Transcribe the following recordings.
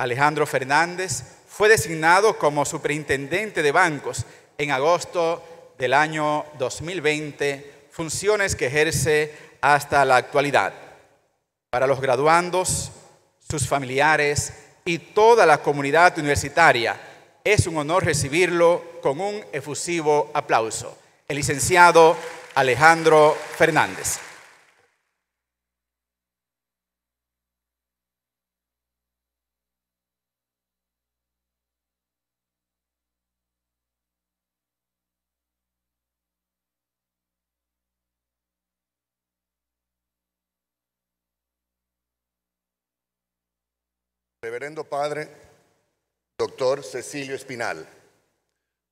Alejandro Fernández fue designado como superintendente de bancos en agosto del año 2020, funciones que ejerce hasta la actualidad. Para los graduandos, sus familiares y toda la comunidad universitaria, es un honor recibirlo con un efusivo aplauso. El licenciado Alejandro Fernández. reverendo padre, doctor Cecilio Espinal,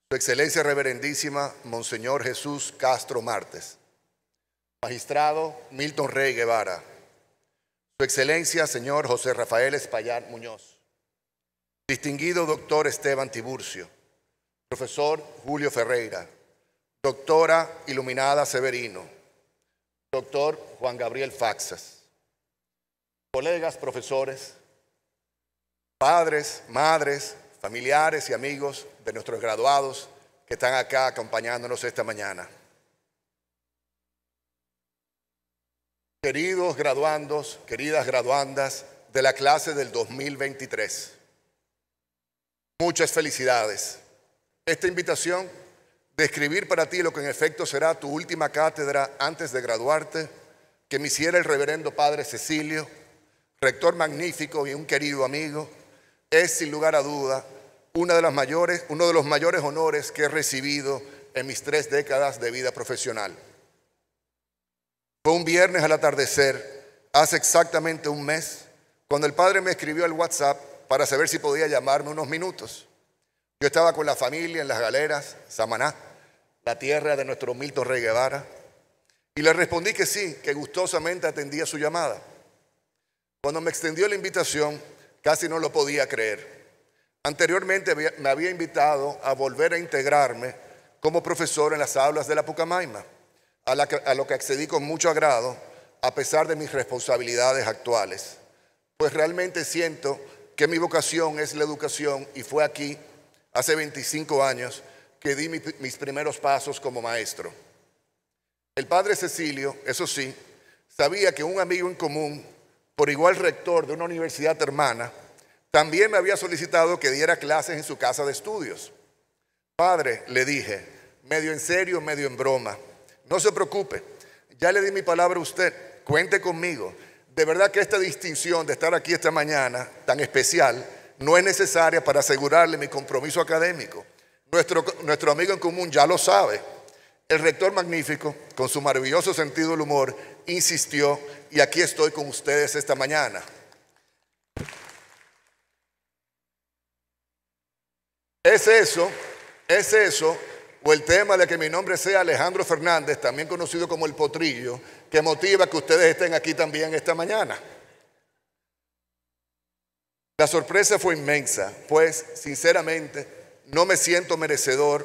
su excelencia reverendísima, Monseñor Jesús Castro Martes, magistrado Milton Rey Guevara, su excelencia, señor José Rafael Espallar Muñoz, distinguido doctor Esteban Tiburcio, profesor Julio Ferreira, doctora Iluminada Severino, doctor Juan Gabriel Faxas, colegas profesores, padres, madres, familiares y amigos de nuestros graduados que están acá acompañándonos esta mañana. Queridos graduandos, queridas graduandas de la clase del 2023, muchas felicidades. Esta invitación de escribir para ti lo que en efecto será tu última cátedra antes de graduarte, que me hiciera el reverendo padre Cecilio, rector magnífico y un querido amigo, es sin lugar a duda uno de los mayores honores que he recibido en mis tres décadas de vida profesional. Fue un viernes al atardecer, hace exactamente un mes, cuando el padre me escribió al WhatsApp para saber si podía llamarme unos minutos. Yo estaba con la familia en las galeras, Samaná, la tierra de nuestro Milton Rey Guevara, y le respondí que sí, que gustosamente atendía su llamada. Cuando me extendió la invitación, Casi no lo podía creer. Anteriormente me había invitado a volver a integrarme como profesor en las aulas de la Pucamaima, a, lo que accedí con mucho agrado, a pesar de mis responsabilidades actuales. Pues realmente siento que mi vocación es la educación y fue aquí, hace 25 años, que di mis primeros pasos como maestro. El padre Cecilio, eso sí, sabía que un amigo en común por igual rector de una universidad hermana, también me había solicitado que diera clases en su casa de estudios. Padre, le dije, medio en serio, medio en broma, no se preocupe, ya le di mi palabra a usted, cuente conmigo. De verdad que esta distinción de estar aquí esta mañana tan especial no es necesaria para asegurarle mi compromiso académico. Nuestro, nuestro amigo en común ya lo sabe. El rector magnífico, con su maravilloso sentido del humor, insistió y aquí estoy con ustedes esta mañana. ¿Es eso? ¿Es eso? O el tema de que mi nombre sea Alejandro Fernández, también conocido como el potrillo, que motiva que ustedes estén aquí también esta mañana. La sorpresa fue inmensa, pues sinceramente no me siento merecedor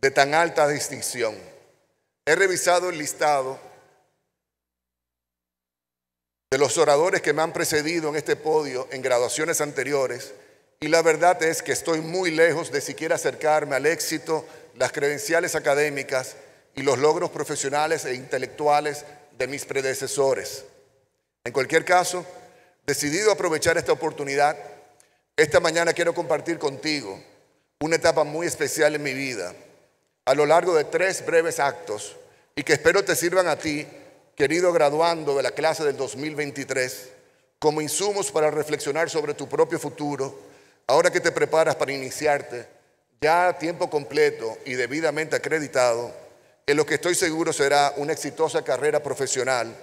de tan alta distinción. He revisado el listado de los oradores que me han precedido en este podio en graduaciones anteriores y la verdad es que estoy muy lejos de siquiera acercarme al éxito, las credenciales académicas y los logros profesionales e intelectuales de mis predecesores. En cualquier caso, decidido a aprovechar esta oportunidad, esta mañana quiero compartir contigo una etapa muy especial en mi vida a lo largo de tres breves actos y que espero te sirvan a ti, querido graduando de la clase del 2023, como insumos para reflexionar sobre tu propio futuro, ahora que te preparas para iniciarte, ya a tiempo completo y debidamente acreditado, en lo que estoy seguro será una exitosa carrera profesional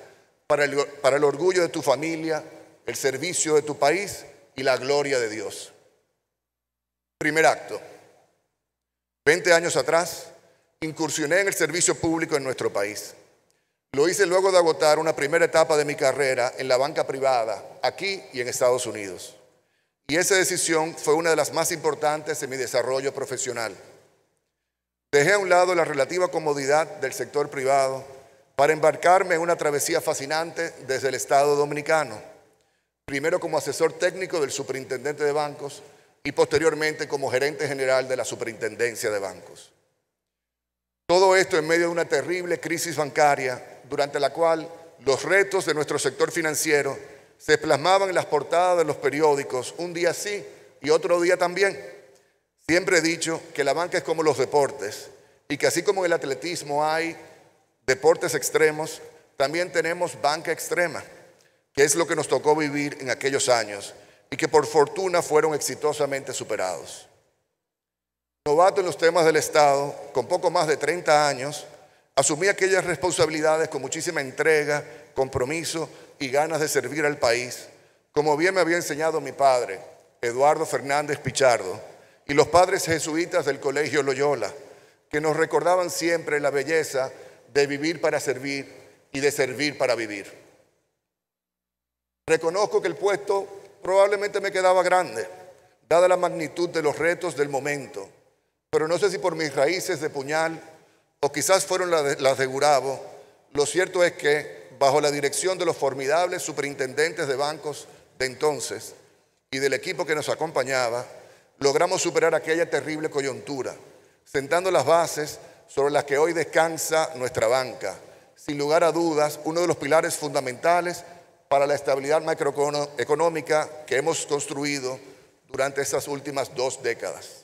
para el, orgullo de tu familia, el servicio de tu país y la gloria de Dios. Primer acto. 20 años atrás, incursioné en el servicio público en nuestro país. Lo hice luego de agotar una primera etapa de mi carrera en la banca privada, aquí y en Estados Unidos. Y esa decisión fue una de las más importantes en mi desarrollo profesional. Dejé a un lado la relativa comodidad del sector privado para embarcarme en una travesía fascinante desde el Estado dominicano, primero como asesor técnico del superintendente de bancos y posteriormente como gerente general de la superintendencia de bancos. Todo esto en medio de una terrible crisis bancaria durante la cual los retos de nuestro sector financiero se plasmaban en las portadas de los periódicos un día sí y otro día también. Siempre he dicho que la banca es como los deportes y que así como en el atletismo hay deportes extremos, también tenemos banca extrema, que es lo que nos tocó vivir en aquellos años y que por fortuna fueron exitosamente superados novato en los temas del Estado, con poco más de 30 años, asumí aquellas responsabilidades con muchísima entrega, compromiso y ganas de servir al país, como bien me había enseñado mi padre, Eduardo Fernández Pichardo, y los padres jesuitas del Colegio Loyola, que nos recordaban siempre la belleza de vivir para servir y de servir para vivir. Reconozco que el puesto probablemente me quedaba grande, dada la magnitud de los retos del momento pero no sé si por mis raíces de puñal o quizás fueron las de, urabo lo cierto es que bajo la dirección de los formidables superintendentes de bancos de entonces y del equipo que nos acompañaba, logramos superar aquella terrible coyuntura, sentando las bases sobre las que hoy descansa nuestra banca. Sin lugar a dudas, uno de los pilares fundamentales para la estabilidad macroeconómica que hemos construido durante estas últimas dos décadas.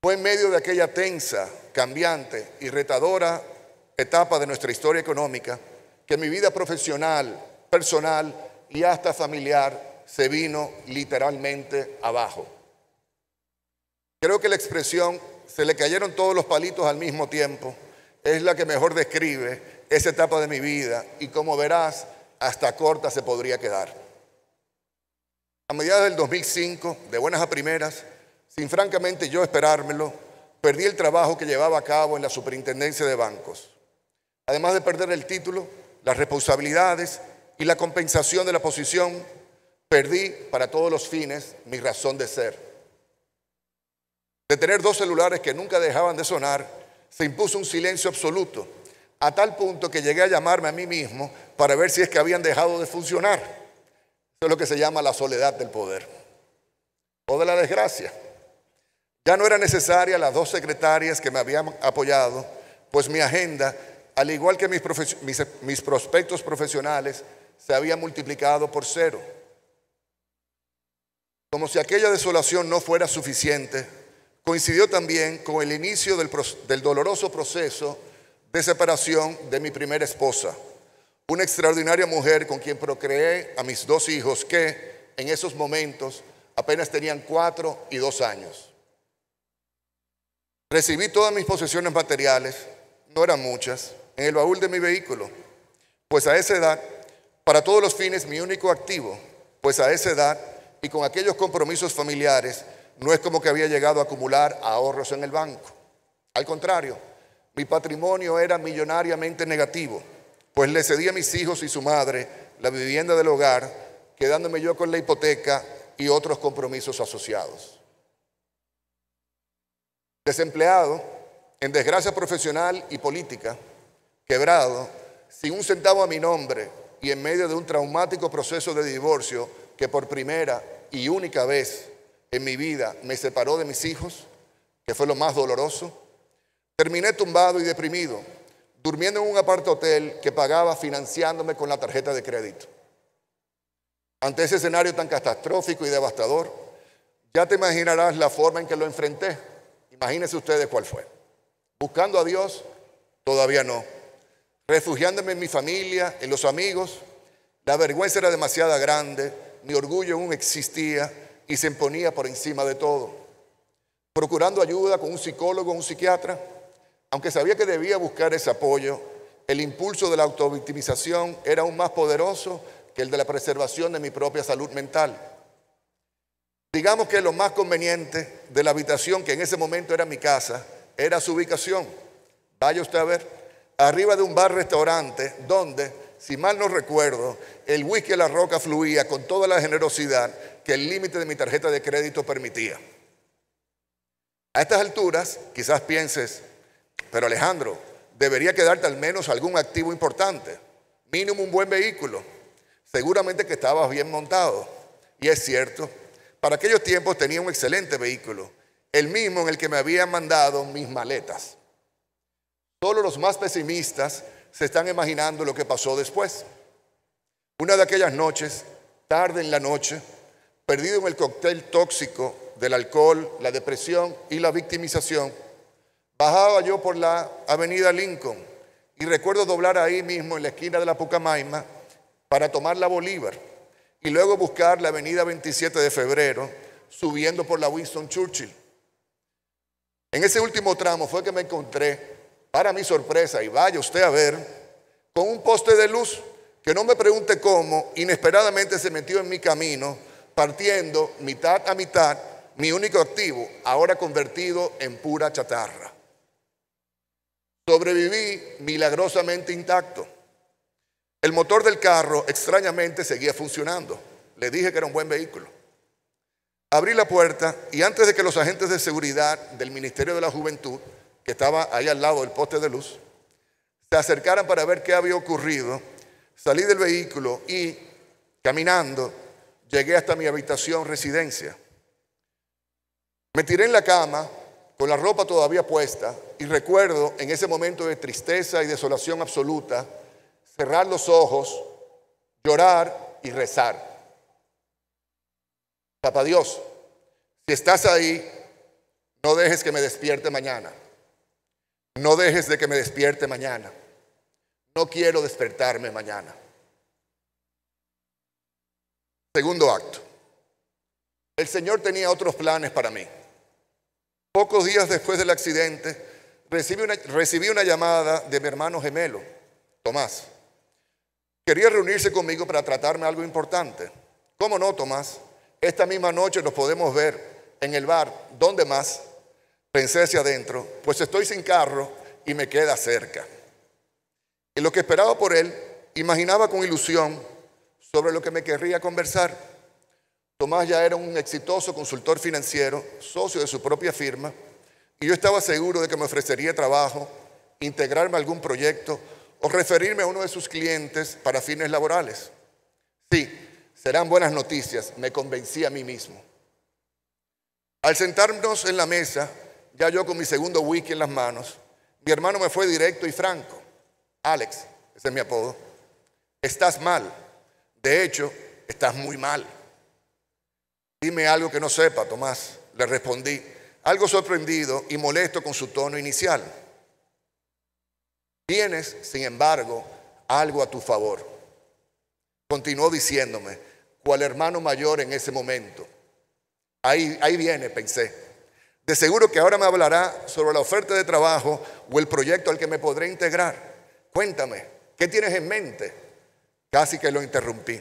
Fue en medio de aquella tensa, cambiante y retadora etapa de nuestra historia económica que mi vida profesional, personal y hasta familiar se vino literalmente abajo. Creo que la expresión se le cayeron todos los palitos al mismo tiempo es la que mejor describe esa etapa de mi vida y como verás, hasta corta se podría quedar. A mediados del 2005, de buenas a primeras, sin francamente yo esperármelo, perdí el trabajo que llevaba a cabo en la superintendencia de bancos. Además de perder el título, las responsabilidades y la compensación de la posición, perdí para todos los fines mi razón de ser. De tener dos celulares que nunca dejaban de sonar, se impuso un silencio absoluto, a tal punto que llegué a llamarme a mí mismo para ver si es que habían dejado de funcionar. Eso es lo que se llama la soledad del poder o de la desgracia. Ya no era necesaria las dos secretarias que me habían apoyado, pues mi agenda, al igual que mis, prospectos profesionales, se había multiplicado por cero. Como si aquella desolación no fuera suficiente, coincidió también con el inicio del, doloroso proceso de separación de mi primera esposa, una extraordinaria mujer con quien procreé a mis dos hijos que en esos momentos apenas tenían cuatro y dos años. Recibí todas mis posesiones materiales, no eran muchas, en el baúl de mi vehículo, pues a esa edad, para todos los fines, mi único activo, pues a esa edad y con aquellos compromisos familiares, no es como que había llegado a acumular ahorros en el banco. Al contrario, mi patrimonio era millonariamente negativo, pues le cedí a mis hijos y su madre la vivienda del hogar, quedándome yo con la hipoteca y otros compromisos asociados desempleado, en desgracia profesional y política, quebrado, sin un centavo a mi nombre y en medio de un traumático proceso de divorcio que por primera y única vez en mi vida me separó de mis hijos, que fue lo más doloroso, terminé tumbado y deprimido, durmiendo en un apart hotel que pagaba financiándome con la tarjeta de crédito. Ante ese escenario tan catastrófico y devastador, ya te imaginarás la forma en que lo enfrenté. Imagínense ustedes cuál fue. Buscando a Dios, todavía no. Refugiándome en mi familia, en los amigos, la vergüenza era demasiado grande, mi orgullo aún existía y se imponía por encima de todo. Procurando ayuda con un psicólogo, un psiquiatra, aunque sabía que debía buscar ese apoyo, el impulso de la autovictimización era aún más poderoso que el de la preservación de mi propia salud mental. Digamos que lo más conveniente de la habitación, que en ese momento era mi casa, era su ubicación. Vaya usted a ver, arriba de un bar-restaurante donde, si mal no recuerdo, el whisky de la roca fluía con toda la generosidad que el límite de mi tarjeta de crédito permitía. A estas alturas, quizás pienses, pero Alejandro, debería quedarte al menos algún activo importante, mínimo un buen vehículo. Seguramente que estabas bien montado. Y es cierto, para aquellos tiempos tenía un excelente vehículo, el mismo en el que me habían mandado mis maletas. Solo los más pesimistas se están imaginando lo que pasó después. Una de aquellas noches, tarde en la noche, perdido en el cóctel tóxico del alcohol, la depresión y la victimización, bajaba yo por la avenida Lincoln y recuerdo doblar ahí mismo en la esquina de la Pucamaima para tomar la Bolívar y luego buscar la avenida 27 de febrero subiendo por la Winston Churchill. En ese último tramo fue que me encontré, para mi sorpresa, y vaya usted a ver, con un poste de luz que no me pregunte cómo, inesperadamente se metió en mi camino, partiendo mitad a mitad mi único activo, ahora convertido en pura chatarra. Sobreviví milagrosamente intacto. El motor del carro extrañamente seguía funcionando. Le dije que era un buen vehículo. Abrí la puerta y antes de que los agentes de seguridad del Ministerio de la Juventud, que estaba ahí al lado del poste de luz, se acercaran para ver qué había ocurrido, salí del vehículo y caminando llegué hasta mi habitación residencia. Me tiré en la cama con la ropa todavía puesta y recuerdo en ese momento de tristeza y desolación absoluta, cerrar los ojos, llorar y rezar. Papá Dios, si estás ahí, no dejes que me despierte mañana. No dejes de que me despierte mañana. No quiero despertarme mañana. Segundo acto. El Señor tenía otros planes para mí. Pocos días después del accidente, recibí una, recibí una llamada de mi hermano gemelo, Tomás. Quería reunirse conmigo para tratarme algo importante. ¿Cómo no, Tomás? Esta misma noche nos podemos ver en el bar. ¿Dónde más? Pensé hacia adentro. Pues estoy sin carro y me queda cerca. En lo que esperaba por él, imaginaba con ilusión sobre lo que me querría conversar. Tomás ya era un exitoso consultor financiero, socio de su propia firma, y yo estaba seguro de que me ofrecería trabajo, integrarme a algún proyecto o referirme a uno de sus clientes para fines laborales. Sí, serán buenas noticias, me convencí a mí mismo. Al sentarnos en la mesa, ya yo con mi segundo wiki en las manos, mi hermano me fue directo y franco. Alex, ese es mi apodo, estás mal. De hecho, estás muy mal. Dime algo que no sepa, Tomás, le respondí, algo sorprendido y molesto con su tono inicial. Tienes, sin embargo, algo a tu favor. Continuó diciéndome, cual hermano mayor en ese momento. Ahí, ahí viene, pensé. De seguro que ahora me hablará sobre la oferta de trabajo o el proyecto al que me podré integrar. Cuéntame, ¿qué tienes en mente? Casi que lo interrumpí.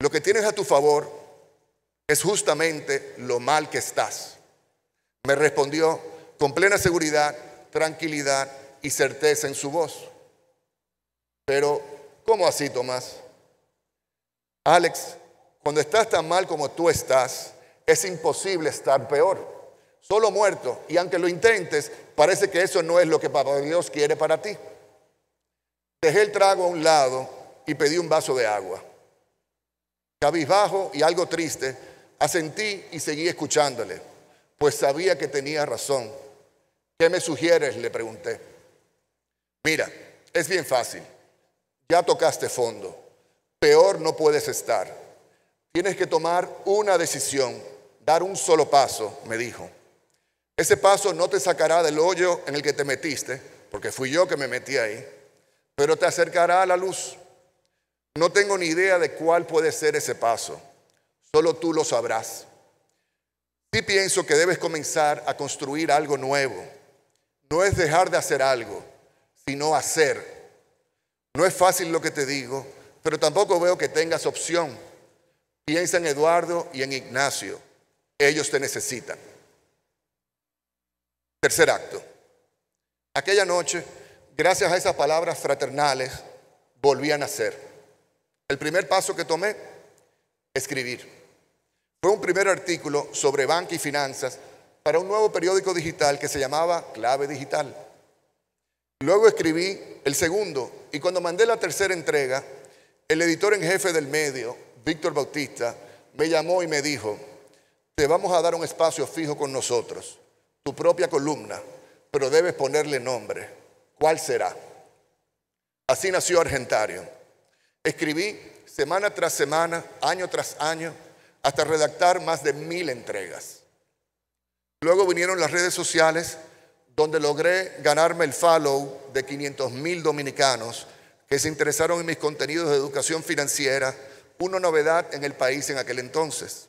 Lo que tienes a tu favor es justamente lo mal que estás. Me respondió con plena seguridad, tranquilidad y certeza en su voz. Pero, ¿cómo así, Tomás? Alex, cuando estás tan mal como tú estás, es imposible estar peor. Solo muerto. Y aunque lo intentes, parece que eso no es lo que Papá Dios quiere para ti. Dejé el trago a un lado y pedí un vaso de agua. Cabizbajo y algo triste, asentí y seguí escuchándole, pues sabía que tenía razón. ¿Qué me sugieres? le pregunté. Mira, es bien fácil. Ya tocaste fondo. Peor no puedes estar. Tienes que tomar una decisión, dar un solo paso, me dijo. Ese paso no te sacará del hoyo en el que te metiste, porque fui yo que me metí ahí, pero te acercará a la luz. No tengo ni idea de cuál puede ser ese paso. Solo tú lo sabrás. Sí pienso que debes comenzar a construir algo nuevo. No es dejar de hacer algo, sino hacer. No es fácil lo que te digo, pero tampoco veo que tengas opción. Piensa en Eduardo y en Ignacio. Ellos te necesitan. Tercer acto. Aquella noche, gracias a esas palabras fraternales, volví a nacer. El primer paso que tomé, escribir. Fue un primer artículo sobre banca y finanzas para un nuevo periódico digital que se llamaba Clave Digital. Luego escribí el segundo y cuando mandé la tercera entrega, el editor en jefe del medio, Víctor Bautista, me llamó y me dijo, te vamos a dar un espacio fijo con nosotros, tu propia columna, pero debes ponerle nombre. ¿Cuál será? Así nació Argentario. Escribí semana tras semana, año tras año, hasta redactar más de mil entregas. Luego vinieron las redes sociales donde logré ganarme el follow de 500 mil dominicanos que se interesaron en mis contenidos de educación financiera, una novedad en el país en aquel entonces.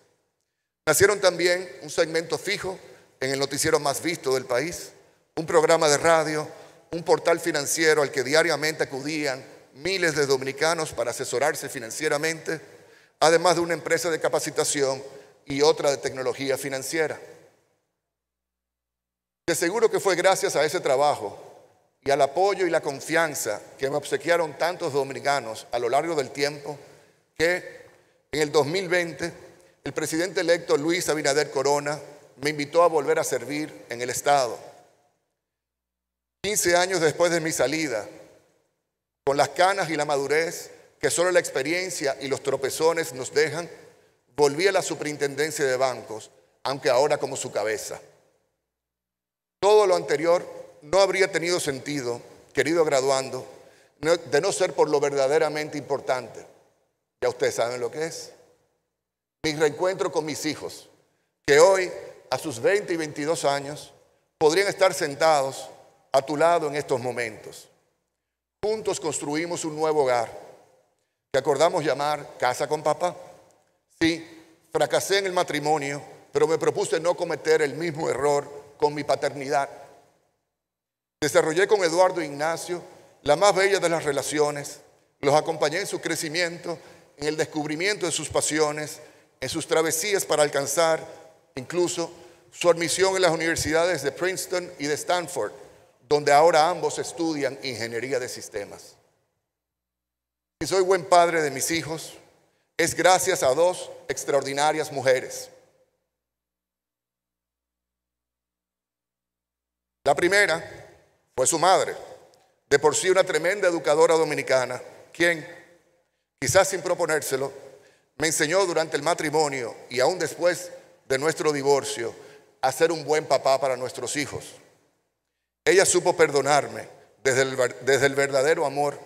Nacieron también un segmento fijo en el noticiero más visto del país, un programa de radio, un portal financiero al que diariamente acudían miles de dominicanos para asesorarse financieramente, además de una empresa de capacitación y otra de tecnología financiera. Te seguro que fue gracias a ese trabajo y al apoyo y la confianza que me obsequiaron tantos dominicanos a lo largo del tiempo que en el 2020 el presidente electo Luis Abinader Corona me invitó a volver a servir en el Estado. 15 años después de mi salida, con las canas y la madurez que solo la experiencia y los tropezones nos dejan, volví a la superintendencia de bancos, aunque ahora como su cabeza. Todo lo anterior no habría tenido sentido, querido graduando, de no ser por lo verdaderamente importante. Ya ustedes saben lo que es. Mi reencuentro con mis hijos, que hoy, a sus 20 y 22 años, podrían estar sentados a tu lado en estos momentos. Juntos construimos un nuevo hogar que acordamos llamar casa con papá. Sí, fracasé en el matrimonio, pero me propuse no cometer el mismo error con mi paternidad. Desarrollé con Eduardo e Ignacio la más bella de las relaciones. Los acompañé en su crecimiento, en el descubrimiento de sus pasiones, en sus travesías para alcanzar incluso su admisión en las universidades de Princeton y de Stanford, donde ahora ambos estudian ingeniería de sistemas. Si soy buen padre de mis hijos, es gracias a dos extraordinarias mujeres, La primera fue su madre, de por sí una tremenda educadora dominicana, quien, quizás sin proponérselo, me enseñó durante el matrimonio y aún después de nuestro divorcio a ser un buen papá para nuestros hijos. Ella supo perdonarme desde el, verdadero amor,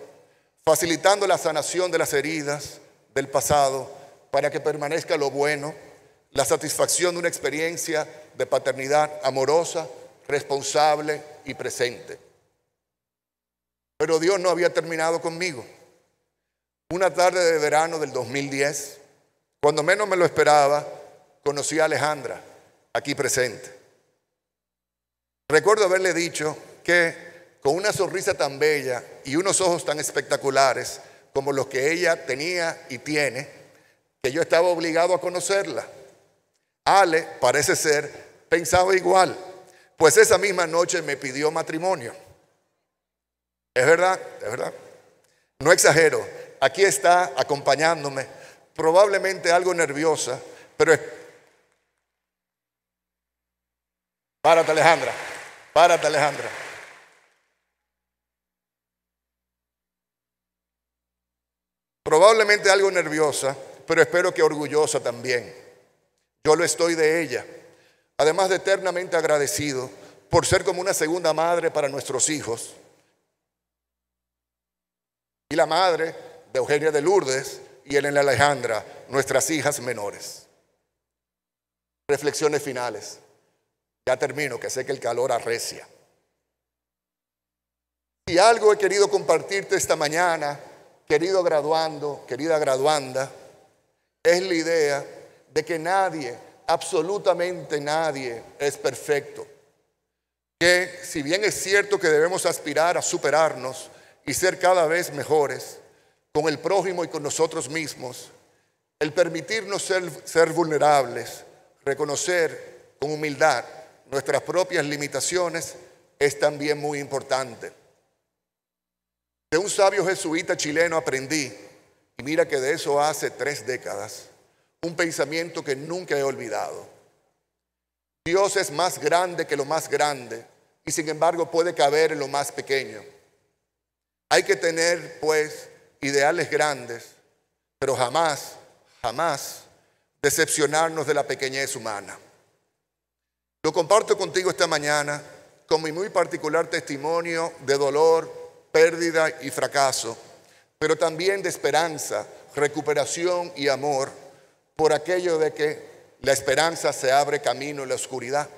facilitando la sanación de las heridas del pasado para que permanezca lo bueno, la satisfacción de una experiencia de paternidad amorosa responsable y presente. Pero Dios no había terminado conmigo. Una tarde de verano del 2010, cuando menos me lo esperaba, conocí a Alejandra, aquí presente. Recuerdo haberle dicho que con una sonrisa tan bella y unos ojos tan espectaculares como los que ella tenía y tiene, que yo estaba obligado a conocerla. Ale, parece ser, pensaba igual. Pues esa misma noche me pidió matrimonio. Es verdad, es verdad. No exagero. Aquí está acompañándome, probablemente algo nerviosa, pero Párate Alejandra, párate Alejandra. Probablemente algo nerviosa, pero espero que orgullosa también. Yo lo estoy de ella además de eternamente agradecido por ser como una segunda madre para nuestros hijos. Y la madre de Eugenia de Lourdes y Elena Alejandra, nuestras hijas menores. Reflexiones finales. Ya termino, que sé que el calor arrecia. Y algo he querido compartirte esta mañana, querido graduando, querida graduanda, es la idea de que nadie absolutamente nadie es perfecto. Que si bien es cierto que debemos aspirar a superarnos y ser cada vez mejores con el prójimo y con nosotros mismos, el permitirnos ser, vulnerables, reconocer con humildad nuestras propias limitaciones es también muy importante. De un sabio jesuita chileno aprendí, y mira que de eso hace tres décadas, un pensamiento que nunca he olvidado. Dios es más grande que lo más grande y sin embargo puede caber en lo más pequeño. Hay que tener pues ideales grandes, pero jamás, jamás decepcionarnos de la pequeñez humana. Lo comparto contigo esta mañana con mi muy particular testimonio de dolor, pérdida y fracaso, pero también de esperanza, recuperación y amor por aquello de que la esperanza se abre camino en la oscuridad.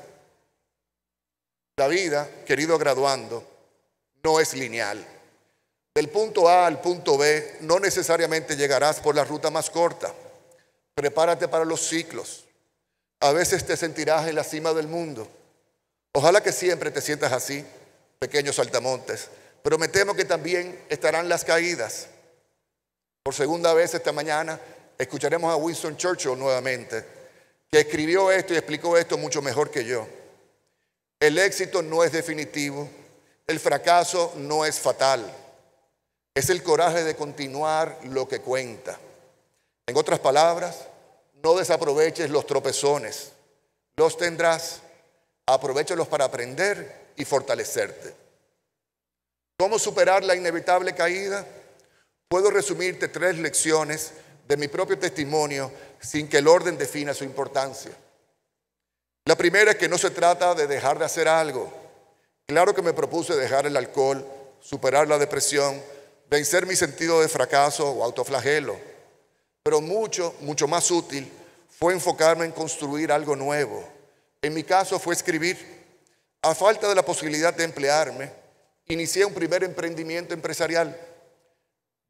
La vida, querido graduando, no es lineal. Del punto A al punto B no necesariamente llegarás por la ruta más corta. Prepárate para los ciclos. A veces te sentirás en la cima del mundo. Ojalá que siempre te sientas así, pequeños saltamontes. Pero me temo que también estarán las caídas. Por segunda vez esta mañana Escucharemos a Winston Churchill nuevamente, que escribió esto y explicó esto mucho mejor que yo. El éxito no es definitivo, el fracaso no es fatal, es el coraje de continuar lo que cuenta. En otras palabras, no desaproveches los tropezones, los tendrás, aprovechalos para aprender y fortalecerte. ¿Cómo superar la inevitable caída? Puedo resumirte tres lecciones de mi propio testimonio sin que el orden defina su importancia. La primera es que no se trata de dejar de hacer algo. Claro que me propuse dejar el alcohol, superar la depresión, vencer mi sentido de fracaso o autoflagelo. Pero mucho, mucho más útil fue enfocarme en construir algo nuevo. En mi caso fue escribir. A falta de la posibilidad de emplearme, inicié un primer emprendimiento empresarial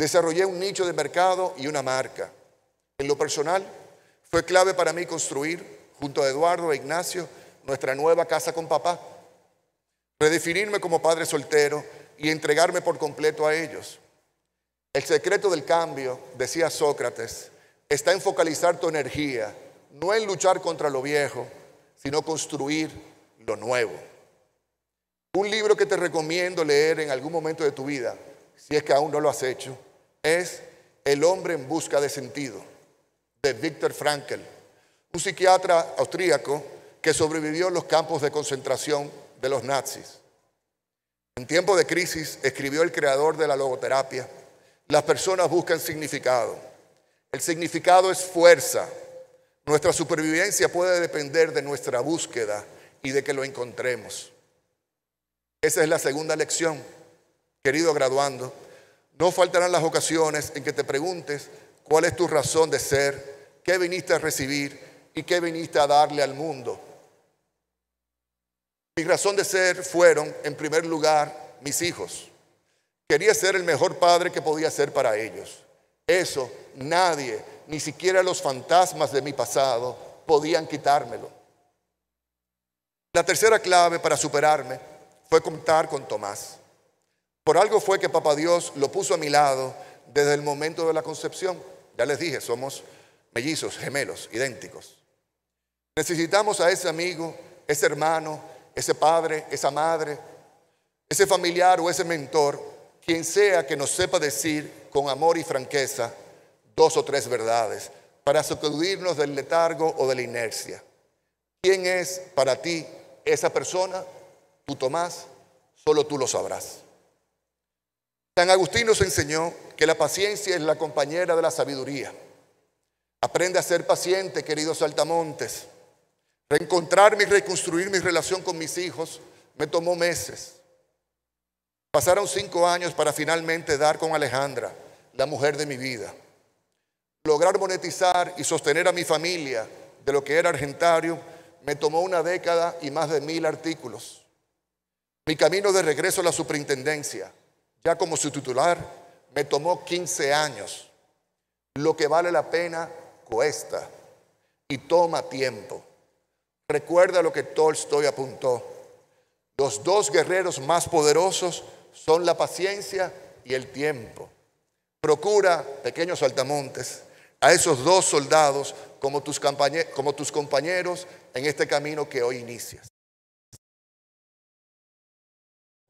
Desarrollé un nicho de mercado y una marca. En lo personal, fue clave para mí construir, junto a Eduardo e Ignacio, nuestra nueva casa con papá. Redefinirme como padre soltero y entregarme por completo a ellos. El secreto del cambio, decía Sócrates, está en focalizar tu energía, no en luchar contra lo viejo, sino construir lo nuevo. Un libro que te recomiendo leer en algún momento de tu vida, si es que aún no lo has hecho, es El hombre en busca de sentido, de Viktor Frankl, un psiquiatra austríaco que sobrevivió en los campos de concentración de los nazis. En tiempo de crisis, escribió el creador de la logoterapia, las personas buscan significado. El significado es fuerza. Nuestra supervivencia puede depender de nuestra búsqueda y de que lo encontremos. Esa es la segunda lección, querido graduando. No faltarán las ocasiones en que te preguntes cuál es tu razón de ser, qué viniste a recibir y qué viniste a darle al mundo. Mi razón de ser fueron, en primer lugar, mis hijos. Quería ser el mejor padre que podía ser para ellos. Eso nadie, ni siquiera los fantasmas de mi pasado, podían quitármelo. La tercera clave para superarme fue contar con Tomás. Por algo fue que Papá Dios lo puso a mi lado desde el momento de la concepción. Ya les dije, somos mellizos, gemelos, idénticos. Necesitamos a ese amigo, ese hermano, ese padre, esa madre, ese familiar o ese mentor, quien sea que nos sepa decir con amor y franqueza dos o tres verdades para sacudirnos del letargo o de la inercia. ¿Quién es para ti esa persona? Tú Tomás, solo tú lo sabrás. San Agustín nos enseñó que la paciencia es la compañera de la sabiduría. Aprende a ser paciente, queridos saltamontes. Reencontrarme y reconstruir mi relación con mis hijos me tomó meses. Pasaron cinco años para finalmente dar con Alejandra, la mujer de mi vida. Lograr monetizar y sostener a mi familia de lo que era argentario me tomó una década y más de mil artículos. Mi camino de regreso a la superintendencia ya como su titular, me tomó 15 años. Lo que vale la pena cuesta y toma tiempo. Recuerda lo que Tolstoy apuntó. Los dos guerreros más poderosos son la paciencia y el tiempo. Procura, pequeños saltamontes, a esos dos soldados como tus, como tus compañeros en este camino que hoy inicias.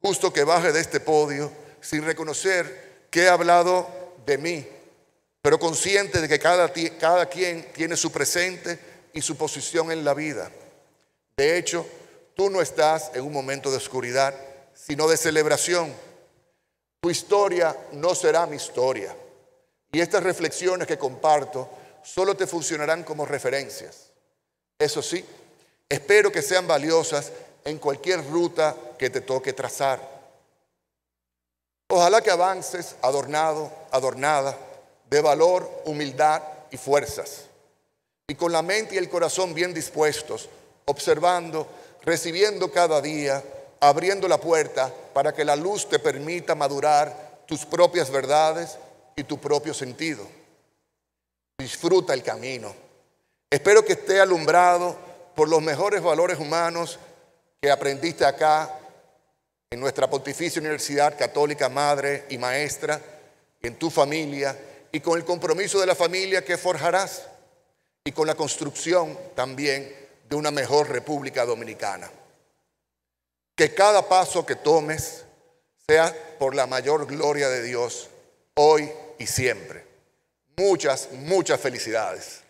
Justo que baje de este podio sin reconocer que he hablado de mí, pero consciente de que cada, quien tiene su presente y su posición en la vida. De hecho, tú no estás en un momento de oscuridad, sino de celebración. Tu historia no será mi historia. Y estas reflexiones que comparto solo te funcionarán como referencias. Eso sí, espero que sean valiosas en cualquier ruta que te toque trazar. Ojalá que avances adornado, adornada, de valor, humildad y fuerzas. Y con la mente y el corazón bien dispuestos, observando, recibiendo cada día, abriendo la puerta para que la luz te permita madurar tus propias verdades y tu propio sentido. Disfruta el camino. Espero que esté alumbrado por los mejores valores humanos que aprendiste acá en nuestra Pontificia Universidad Católica Madre y Maestra, en tu familia y con el compromiso de la familia que forjarás y con la construcción también de una mejor República Dominicana. Que cada paso que tomes sea por la mayor gloria de Dios, hoy y siempre. Muchas, muchas felicidades.